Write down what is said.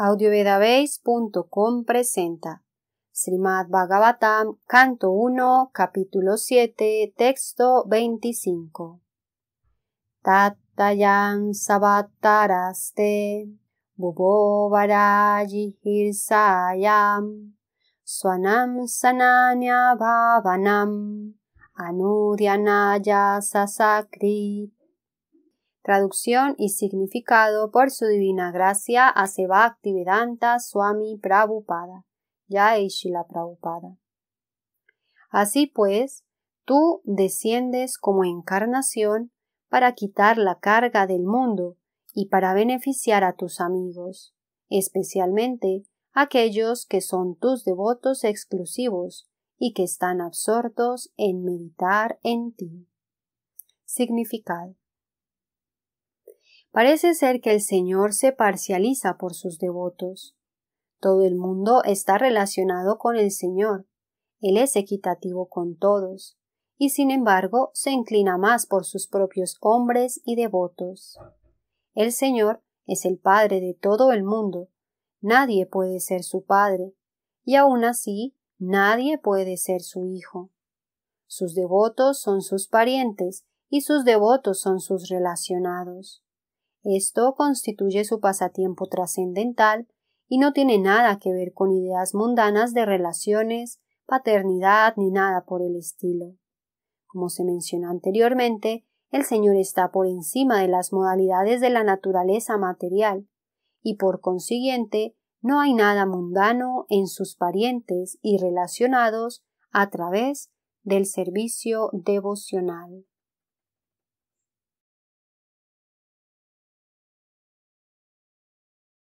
audiovedabase.com presenta Srimad Bhagavatam, canto 1, capítulo 7, texto 25. Tattayam sabataraste bubobaraji hirsayam swanam sananya bhavanam anudyanaya traducción y significado por su divina gracia a Vedanta Swami Prabhupada, ya la Prabhupada. Así pues, tú desciendes como encarnación para quitar la carga del mundo y para beneficiar a tus amigos, especialmente aquellos que son tus devotos exclusivos y que están absortos en meditar en ti. Significado Parece ser que el Señor se parcializa por sus devotos. Todo el mundo está relacionado con el Señor. Él es equitativo con todos, y sin embargo se inclina más por sus propios hombres y devotos. El Señor es el Padre de todo el mundo. Nadie puede ser su Padre, y aun así nadie puede ser su Hijo. Sus devotos son sus parientes y sus devotos son sus relacionados. Esto constituye su pasatiempo trascendental y no tiene nada que ver con ideas mundanas de relaciones, paternidad ni nada por el estilo. Como se mencionó anteriormente, el Señor está por encima de las modalidades de la naturaleza material, y por consiguiente no hay nada mundano en sus parientes y relacionados a través del servicio devocional.